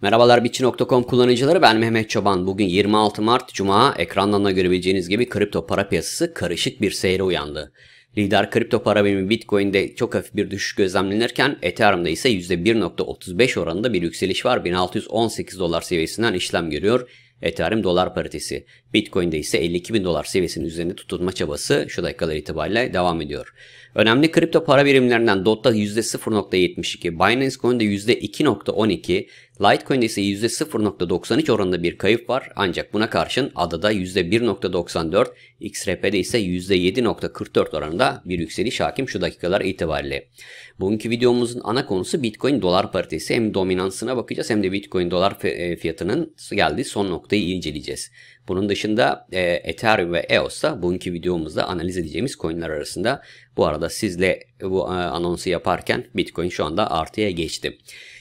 Merhabalar Bitçi.com kullanıcıları ben Mehmet Çoban. Bugün 26 Mart Cuma ekrandan da görebileceğiniz gibi kripto para piyasası karışık bir seyre uyandı. Lider kripto para birimi Bitcoin'de çok hafif bir düşüş gözlemlenirken Ethereum'da ise %1.35 oranında bir yükseliş var. 1618 dolar seviyesinden işlem görüyor. Ethereum dolar paritesi. Bitcoin'de ise 52 bin dolar seviyesinin üzerinde tutunma çabası şu dakikalar itibariyle devam ediyor. Önemli kripto para birimlerinden DOT'ta %0.72, Binance Coin'de %2.12, Litecoin'de ise %0.93 oranında bir kayıp var ancak buna karşın adada %1.94, XRP'de ise %7.44 oranında bir yükseliş hakim şu dakikalar itibariyle. Bugünkü videomuzun ana konusu Bitcoin dolar paritesi hem dominansına bakacağız hem de Bitcoin dolar e, fiyatının geldiği son noktayı inceleyeceğiz. Bunun dışında e, Ethereum ve EOS da bugünkü videomuzda analiz edeceğimiz coinler arasında. Bu arada sizle bu e, anonsu yaparken Bitcoin şu anda artıya geçti.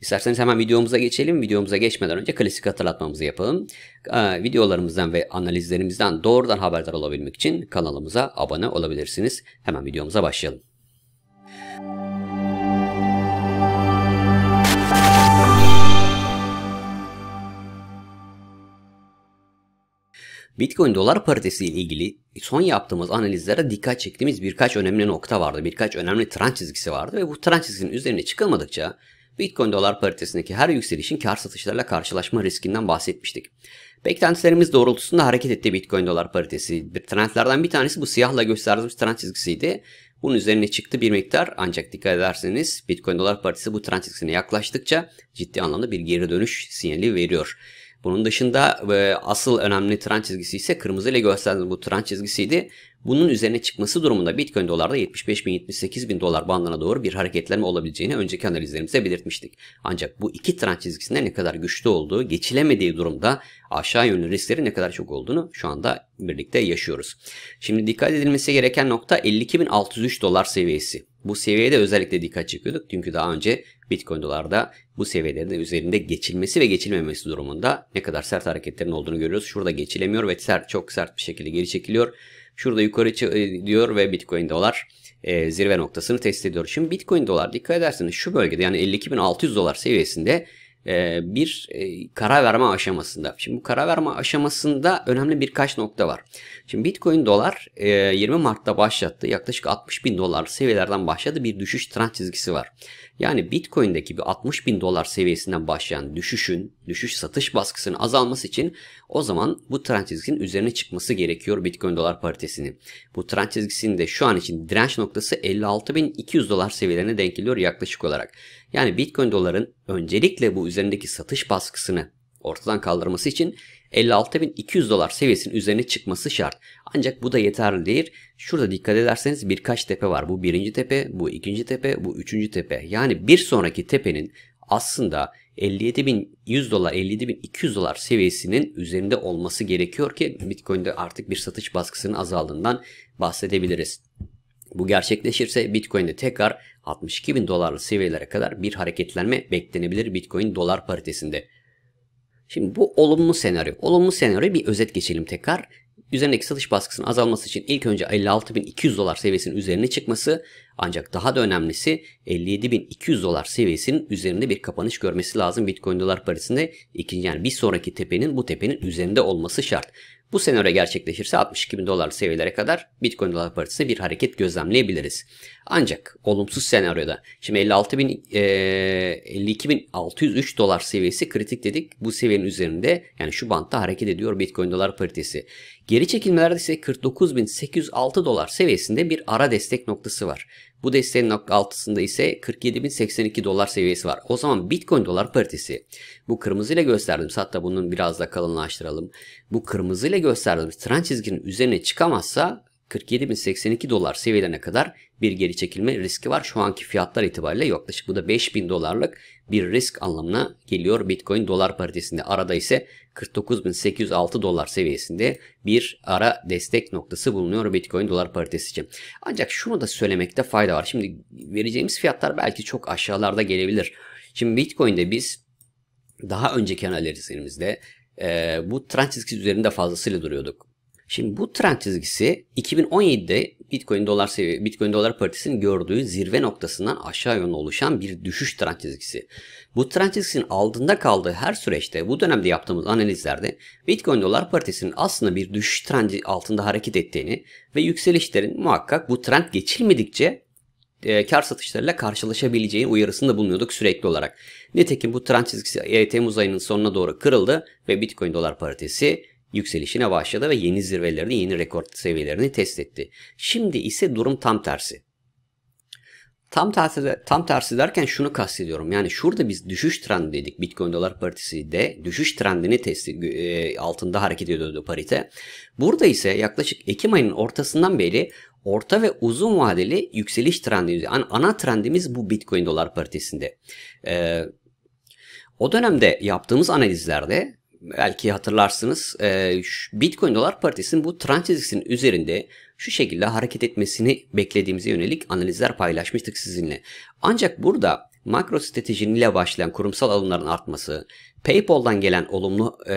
İsterseniz hemen videomuza geçelim. Videomuza geçmeden önce klasik hatırlatmamızı yapalım. Ee, videolarımızdan ve analizlerimizden doğrudan haberdar olabilmek için kanalımıza abone olabilirsiniz. Hemen videomuza başlayalım. Bitcoin dolar paritesi ile ilgili son yaptığımız analizlere dikkat çektiğimiz birkaç önemli nokta vardı. Birkaç önemli trend çizgisi vardı ve bu trend çizginin üzerine çıkılmadıkça Bitcoin dolar paritesindeki her yükselişin kar satışlarla karşılaşma riskinden bahsetmiştik. Beklentilerimiz doğrultusunda hareket etti Bitcoin dolar paritesi. Bir trendlerden bir tanesi bu siyahla gösterdiğimiz trend çizgisiydi. Bunun üzerine çıktı bir miktar ancak dikkat ederseniz Bitcoin dolar paritesi bu trend çizgisine yaklaştıkça ciddi anlamda bir geri dönüş sinyali veriyor. Bunun dışında e, asıl önemli trend çizgisi ise kırmızı ile gösterilen bu trend çizgisiydi. Bunun üzerine çıkması durumunda Bitcoin dolarda 75 bin 78 bin dolar bandına doğru bir hareketlenme olabileceğini önceki analizlerimizde belirtmiştik. Ancak bu iki trend çizgisinde ne kadar güçlü olduğu, geçilemediği durumda aşağı yönlü riskleri ne kadar çok olduğunu şu anda birlikte yaşıyoruz. Şimdi dikkat edilmesi gereken nokta 52.603 dolar seviyesi. Bu seviyede özellikle dikkat çekiyorduk. Çünkü daha önce Bitcoin dolarda bu seviyelerin üzerinde geçilmesi ve geçilmemesi durumunda ne kadar sert hareketlerin olduğunu görüyoruz. Şurada geçilemiyor ve sert, çok sert bir şekilde geri çekiliyor. Şurada yukarı e, diyor ve Bitcoin dolar e, zirve noktasını test ediyor. Şimdi Bitcoin dolar dikkat ederseniz şu bölgede yani 52.600 dolar seviyesinde e, bir e, karar verme aşamasında. Şimdi bu karar verme aşamasında önemli birkaç nokta var. Şimdi Bitcoin dolar e, 20 Mart'ta başlattı. Yaklaşık 60 bin dolar seviyelerden başladı. Bir düşüş trend çizgisi var. Yani Bitcoin'deki bir 60 bin dolar seviyesinden başlayan düşüşün, düşüş satış baskısının azalması için o zaman bu trend çizgisinin üzerine çıkması gerekiyor Bitcoin dolar paritesini. Bu trend çizgisinin de şu an için direnç noktası 56.200 dolar seviyelerine denk geliyor yaklaşık olarak. Yani Bitcoin doların öncelikle bu üzerindeki satış baskısını ortadan kaldırması için 56.200 dolar seviyesinin üzerine çıkması şart. Ancak bu da yeterli değil. Şurada dikkat ederseniz birkaç tepe var. Bu birinci tepe, bu ikinci tepe, bu üçüncü tepe. Yani bir sonraki tepenin aslında 57.100 dolar 57.200 dolar seviyesinin üzerinde olması gerekiyor ki Bitcoin'de artık bir satış baskısının azaldığından bahsedebiliriz. Bu gerçekleşirse Bitcoin'de tekrar 62.000 dolarlık seviyelere kadar bir hareketlenme beklenebilir Bitcoin dolar paritesinde. Şimdi bu olumlu senaryo. Olumlu senaryo bir özet geçelim tekrar. Üzerindeki satış baskısının azalması için ilk önce 56.200 dolar seviyesinin üzerine çıkması ancak daha da önemlisi 57.200 dolar seviyesinin üzerinde bir kapanış görmesi lazım Bitcoin dolar parasında ikinci yani bir sonraki tepenin bu tepenin üzerinde olması şart. Bu senaryo gerçekleşirse 62 bin dolar seviyelere kadar Bitcoin dolar paritesinde bir hareket gözlemleyebiliriz. Ancak olumsuz senaryoda şimdi 56 bin, e, 52 bin 603 dolar seviyesi kritik dedik. Bu seviyenin üzerinde yani şu bantta hareket ediyor Bitcoin dolar paritesi. Geri çekilmelerde ise 49.806 dolar seviyesinde bir ara destek noktası var. Bu desteğin altısında ise 47.082 dolar seviyesi var. O zaman Bitcoin dolar paritesi. Bu kırmızıyla gösterdim. hatta bunun biraz da kalınlaştıralım. Bu kırmızıyla gösterdim. trend çizginin üzerine çıkamazsa 47.082 dolar seviyelerine kadar bir geri çekilme riski var. Şu anki fiyatlar itibariyle yaklaşık bu da 5000 dolarlık bir risk anlamına geliyor Bitcoin dolar paritesinde. Arada ise 49.806 dolar seviyesinde bir ara destek noktası bulunuyor Bitcoin dolar paritesi için. Ancak şunu da söylemekte fayda var. Şimdi vereceğimiz fiyatlar belki çok aşağılarda gelebilir. Şimdi Bitcoin'de biz daha önceki analizlerimizde e, bu trend çizgisi üzerinde fazlasıyla duruyorduk. Şimdi bu trend çizgisi 2017'de Bitcoin dolar seviye, Bitcoin dolar paritesinin gördüğü zirve noktasından aşağı yönlü oluşan bir düşüş trend çizgisi. Bu trend çizgisinin altında kaldığı her süreçte bu dönemde yaptığımız analizlerde Bitcoin dolar paritesinin aslında bir düşüş trendi altında hareket ettiğini ve yükselişlerin muhakkak bu trend geçilmedikçe e, kar satışlarıyla karşılaşabileceğini uyarısında bulunuyorduk sürekli olarak. Nitekim bu trend çizgisi e, Temmuz ayının sonuna doğru kırıldı ve Bitcoin dolar paritesi yükselişine başladı ve yeni zirvelerini, yeni rekor seviyelerini test etti. Şimdi ise durum tam tersi. Tam tersi, tam tersi derken şunu kastediyorum. Yani şurada biz düşüş trendi dedik. Bitcoin dolar paritesi de düşüş trendini testi, e, altında hareket ediyordu parite. Burada ise yaklaşık Ekim ayının ortasından beri orta ve uzun vadeli yükseliş trendi. Yani ana trendimiz bu Bitcoin dolar paritesinde. E, o dönemde yaptığımız analizlerde belki hatırlarsınız e, Bitcoin dolar paritesinin bu transizisin üzerinde şu şekilde hareket etmesini beklediğimize yönelik analizler paylaşmıştık sizinle. Ancak burada makro stratejinin başlayan kurumsal alımların artması, PayPal'dan gelen olumlu e,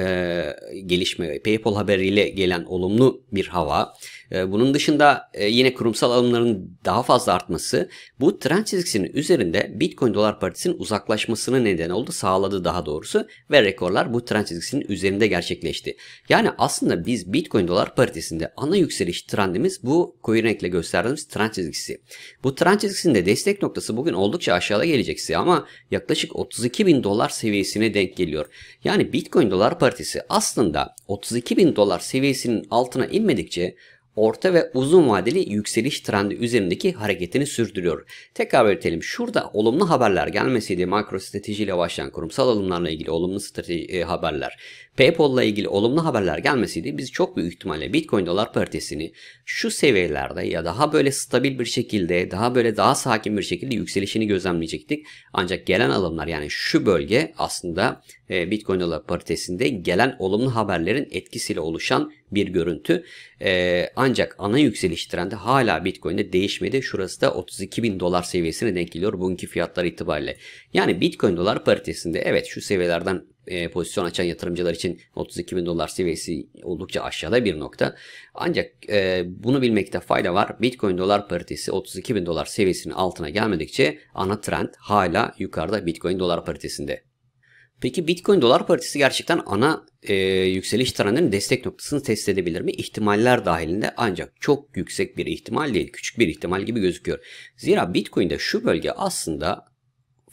gelişme, PayPal haberiyle gelen olumlu bir hava, ee, bunun dışında e, yine kurumsal alımların daha fazla artması bu trend çizgisinin üzerinde Bitcoin dolar paritesinin uzaklaşmasını neden oldu, sağladı daha doğrusu ve rekorlar bu trend çizgisinin üzerinde gerçekleşti. Yani aslında biz Bitcoin dolar paritesinde ana yükseliş trendimiz bu koyu renkle gösterdiğimiz trend çizgisi. Bu trend çizgisinde destek noktası bugün oldukça aşağıda gelecekse ama yaklaşık 32 bin dolar seviyesine denk geliyor. Yani Bitcoin dolar paritesi aslında 32 bin dolar seviyesinin altına inmedikçe orta ve uzun vadeli yükseliş trendi üzerindeki hareketini sürdürüyor. Tekrar belirtelim şurada olumlu haberler gelmeseydi makro stratejiyle başlayan kurumsal alımlarla ilgili olumlu strateji, e, haberler ile ilgili olumlu haberler gelmeseydi biz çok büyük ihtimalle Bitcoin dolar paritesini şu seviyelerde ya daha böyle stabil bir şekilde daha böyle daha sakin bir şekilde yükselişini gözlemleyecektik. Ancak gelen alımlar yani şu bölge aslında e, Bitcoin dolar paritesinde gelen olumlu haberlerin etkisiyle oluşan bir görüntü. E, ancak ana yükseliş trendi hala Bitcoin'de değişmedi. Şurası da 32 bin dolar seviyesine denk geliyor bugünkü fiyatlar itibariyle. Yani Bitcoin dolar paritesinde evet şu seviyelerden e, pozisyon açan yatırımcılar için 32 bin dolar seviyesi oldukça aşağıda bir nokta. Ancak e, bunu bilmekte fayda var. Bitcoin dolar paritesi 32 bin dolar seviyesinin altına gelmedikçe ana trend hala yukarıda Bitcoin dolar paritesinde. Peki Bitcoin dolar paritesi gerçekten ana e, yükseliş trendinin destek noktasını test edebilir mi? İhtimaller dahilinde ancak çok yüksek bir ihtimal değil, küçük bir ihtimal gibi gözüküyor. Zira Bitcoin'de şu bölge aslında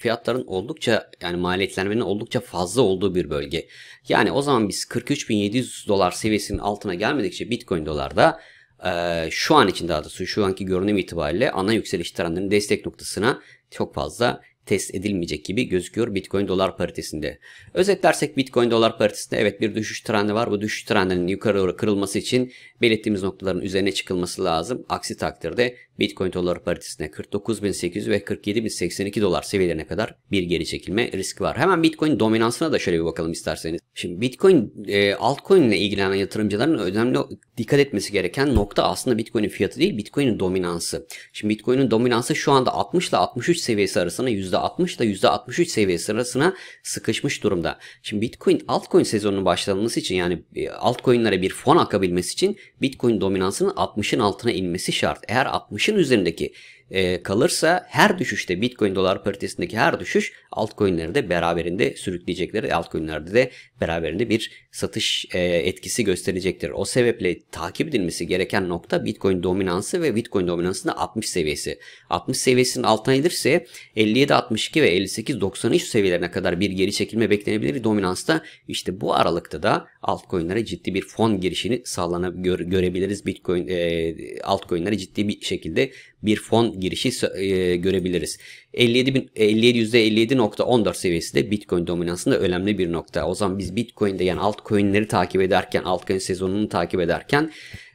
fiyatların oldukça yani maliyetlenmenin oldukça fazla olduğu bir bölge. Yani o zaman biz 43.700 dolar seviyesinin altına gelmedikçe Bitcoin dolarda e, şu an için daha doğrusu şu anki görünüm itibariyle ana yükseliş trendinin destek noktasına çok fazla test edilmeyecek gibi gözüküyor Bitcoin dolar paritesinde. Özetlersek Bitcoin dolar paritesinde evet bir düşüş trendi var. Bu düşüş trendinin yukarı doğru kırılması için belirttiğimiz noktaların üzerine çıkılması lazım. Aksi takdirde Bitcoin dolar paritesine 49.800 ve 47.082 dolar seviyelerine kadar bir geri çekilme riski var. Hemen Bitcoin dominansına da şöyle bir bakalım isterseniz. Şimdi Bitcoin e, altcoin ile ilgilenen yatırımcıların önemli dikkat etmesi gereken nokta aslında Bitcoin'in fiyatı değil Bitcoin'in dominansı. Şimdi Bitcoin'in dominansı şu anda 60 ile 63 seviyesi arasında %60 da %63 seviyesi sırasına sıkışmış durumda. Şimdi Bitcoin altcoin sezonunun başlanması için yani e, altcoin'lere bir fon akabilmesi için Bitcoin dominansının 60'ın altına inmesi şart. Eğer 60'ın üzerindeki e, kalırsa her düşüşte Bitcoin dolar paritesindeki her düşüş altcoin'leri de beraberinde sürükleyecekleri altcoin'lerde de beraberinde bir satış e, etkisi gösterecektir. O sebeple takip edilmesi gereken nokta Bitcoin dominansı ve Bitcoin dominansında 60 seviyesi. 60 seviyesinin altına gelirse 57-62 ve 58-93 seviyelerine kadar bir geri çekilme beklenebilir dominansta. işte bu aralıkta da altcoin'lere ciddi bir fon girişini sağlanabilir gör, görebiliriz. Bitcoin e, altcoin'lere ciddi bir şekilde bir fon girişi e, görebiliriz. 57 bin, 57 %57.14 seviyesi de Bitcoin dominansında önemli bir nokta. O zaman biz Bitcoin'de yani altcoin'leri takip ederken, altcoin sezonunu takip ederken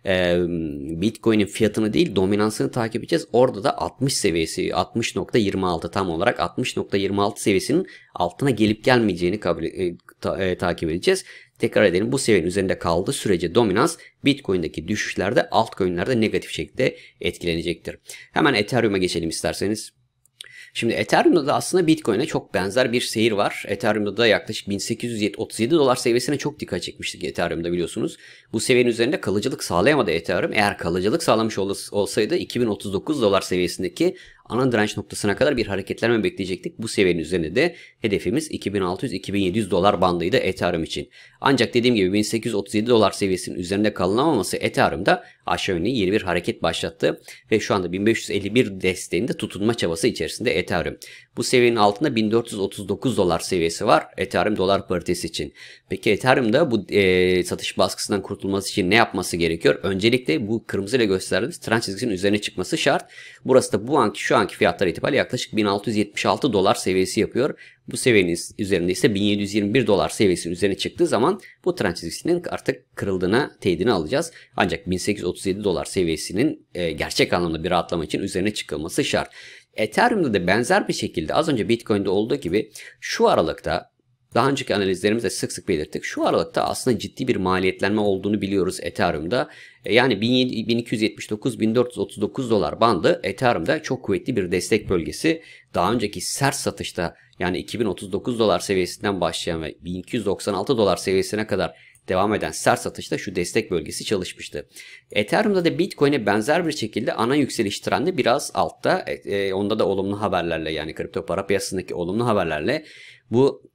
e, Bitcoin'in fiyatını değil dominansını takip edeceğiz. Orada da 60 seviyesi 60.26 tam olarak 60.26 seviyesinin altına gelip gelmeyeceğini kabul, e, ta, e, takip edeceğiz tekrar edelim bu seviyenin üzerinde kaldığı sürece dominans Bitcoin'deki düşüşlerde altcoin'lerde negatif şekilde etkilenecektir. Hemen Ethereum'a geçelim isterseniz. Şimdi Ethereum'da da aslında Bitcoin'e çok benzer bir seyir var. Ethereum'da da yaklaşık 1837 dolar seviyesine çok dikkat çekmiştik Ethereum'da biliyorsunuz. Bu seviyenin üzerinde kalıcılık sağlayamadı Ethereum. Eğer kalıcılık sağlamış olsaydı 2039 dolar seviyesindeki ana direnç noktasına kadar bir hareketlenme bekleyecektik. Bu seviyenin üzerinde de hedefimiz 2600-2700 dolar bandıydı Ethereum için. Ancak dediğim gibi 1837 dolar seviyesinin üzerinde kalınamaması Ethereum'da aşağı yönlü yeni bir hareket başlattı ve şu anda 1551 desteğinde tutunma çabası içerisinde Ethereum. Bu seviyenin altında 1439 dolar seviyesi var Ethereum dolar paritesi için. Peki Ethereum'da bu e, satış baskısından kurtulması için ne yapması gerekiyor? Öncelikle bu kırmızı ile gösterdiğimiz trend çizgisinin üzerine çıkması şart. Burası da bu anki şu anki fiyatlar itibariyle yaklaşık 1676 dolar seviyesi yapıyor. Bu seviyenin üzerinde ise 1721 dolar seviyesinin üzerine çıktığı zaman bu trend çizgisinin artık kırıldığına teyidini alacağız. Ancak 1837 dolar seviyesinin e, gerçek anlamda bir rahatlama için üzerine çıkılması şart. E, Ethereum'da da benzer bir şekilde az önce Bitcoin'de olduğu gibi şu aralıkta daha önceki analizlerimizde sık sık belirttik. Şu aralıkta aslında ciddi bir maliyetlenme olduğunu biliyoruz Ethereum'da. E, yani 1279-1439 dolar bandı Ethereum'da çok kuvvetli bir destek bölgesi. Daha önceki sert satışta yani 2039 dolar seviyesinden başlayan ve 1296 dolar seviyesine kadar devam eden sert satışta şu destek bölgesi çalışmıştı. Ethereum'da da Bitcoin'e benzer bir şekilde ana yükseliş trendi biraz altta. E, e onda da olumlu haberlerle yani kripto para piyasasındaki olumlu haberlerle bu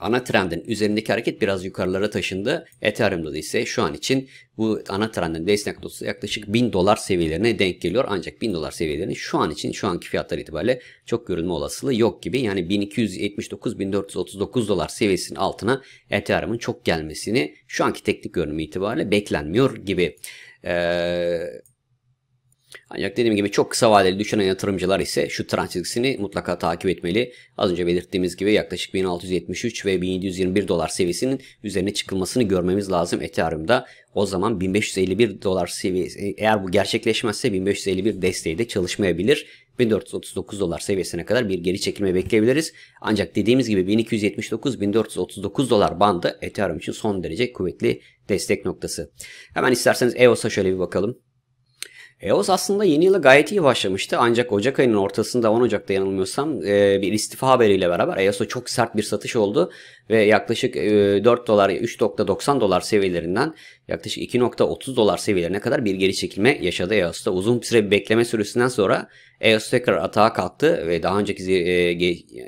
ana trendin üzerindeki hareket biraz yukarılara taşındı. Ethereum'da da ise şu an için bu ana trendin destek noktası yaklaşık 1000 dolar seviyelerine denk geliyor. Ancak 1000 dolar seviyelerinin şu an için şu anki fiyatlar itibariyle çok görünme olasılığı yok gibi. Yani 1279-1439 dolar seviyesinin altına Ethereum'un çok gelmesini şu anki teknik görünümü itibariyle beklenmiyor gibi. Eee ancak hani dediğim gibi çok kısa vadeli düşünen yatırımcılar ise şu trend çizgisini mutlaka takip etmeli. Az önce belirttiğimiz gibi yaklaşık 1673 ve 1721 dolar seviyesinin üzerine çıkılmasını görmemiz lazım Ethereum'da. O zaman 1551 dolar seviyesi eğer bu gerçekleşmezse 1551 desteği de çalışmayabilir. 1439 dolar seviyesine kadar bir geri çekilme bekleyebiliriz. Ancak dediğimiz gibi 1279-1439 dolar bandı Ethereum için son derece kuvvetli destek noktası. Hemen isterseniz EOS'a şöyle bir bakalım. EOS aslında yeni yıla gayet iyi başlamıştı ancak Ocak ayının ortasında 10 Ocak'ta yanılmıyorsam e, bir istifa haberiyle beraber EOS'a çok sert bir satış oldu ve yaklaşık 4 e, dolar 3.90 dolar seviyelerinden yaklaşık 2.30 dolar seviyelerine kadar bir geri çekilme yaşadı EOS'ta. Uzun süre bir bekleme süresinden sonra EOS tekrar atağa kalktı ve daha önceki e,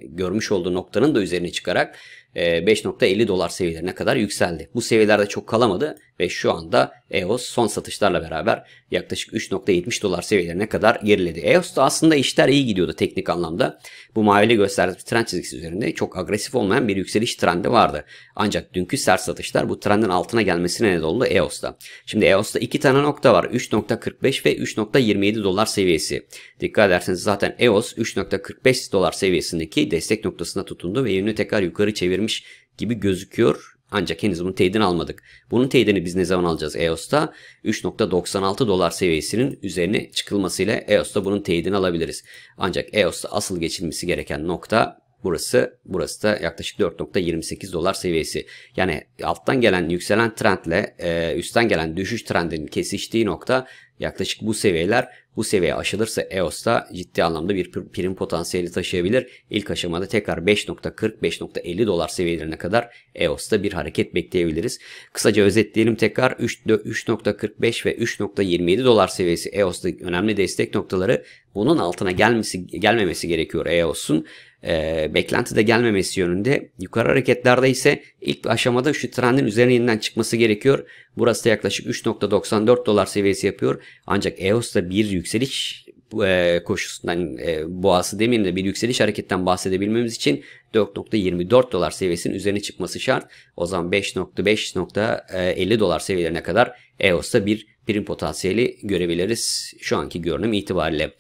görmüş olduğu noktanın da üzerine çıkarak 5.50 e, dolar seviyelerine kadar yükseldi. Bu seviyelerde çok kalamadı ve şu anda EOS son satışlarla beraber yaklaşık 3.70 dolar seviyelerine kadar geriledi. EOS da aslında işler iyi gidiyordu teknik anlamda. Bu mavili gösterdiğimiz trend çizgisi üzerinde çok agresif olmayan bir yükseliş trendi vardı. Ancak dünkü sert satışlar bu trendin altına gelmesine neden oldu EOS'ta. Şimdi EOS'ta iki tane nokta var. 3.45 ve 3.27 dolar seviyesi. Dikkat ederseniz zaten EOS 3.45 dolar seviyesindeki destek noktasına tutundu ve yönünü tekrar yukarı çevirmiş gibi gözüküyor. Ancak henüz bunun teyidini almadık. Bunun teyidini biz ne zaman alacağız EOS'ta? 3.96 dolar seviyesinin üzerine çıkılmasıyla EOS'ta bunun teyidini alabiliriz. Ancak EOS'ta asıl geçilmesi gereken nokta burası. Burası da yaklaşık 4.28 dolar seviyesi. Yani alttan gelen yükselen trendle e, üstten gelen düşüş trendinin kesiştiği nokta yaklaşık bu seviyeler bu seviye aşılırsa EOS da ciddi anlamda bir prim potansiyeli taşıyabilir. İlk aşamada tekrar 5.40-5.50 dolar seviyelerine kadar EOS'ta bir hareket bekleyebiliriz. Kısaca özetleyelim tekrar 3.45 ve 3.27 dolar seviyesi EOS'ta önemli destek noktaları. Bunun altına gelmesi gelmemesi gerekiyor EOS'un e, ee, de gelmemesi yönünde. Yukarı hareketlerde ise ilk aşamada şu trendin üzerine yeniden çıkması gerekiyor. Burası da yaklaşık 3.94 dolar seviyesi yapıyor. Ancak EOS'ta bir yüksek yükseliş e, koşusundan e, boğası demeyeyim de bir yükseliş hareketten bahsedebilmemiz için 4.24 dolar seviyesinin üzerine çıkması şart. O zaman 5.5.50 dolar seviyelerine kadar EOS'ta bir prim potansiyeli görebiliriz şu anki görünüm itibariyle.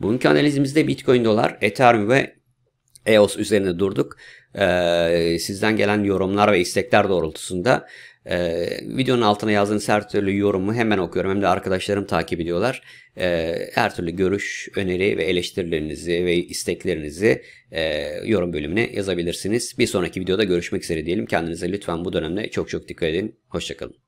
Bugünkü analizimizde Bitcoin, dolar, Ethereum ve EOS üzerine durduk. Ee, sizden gelen yorumlar ve istekler doğrultusunda ee, videonun altına yazdığınız her türlü yorumu hemen okuyorum. Hem de arkadaşlarım takip ediyorlar. Ee, her türlü görüş, öneri ve eleştirilerinizi ve isteklerinizi e, yorum bölümüne yazabilirsiniz. Bir sonraki videoda görüşmek üzere diyelim. Kendinize lütfen bu dönemde çok çok dikkat edin. Hoşçakalın.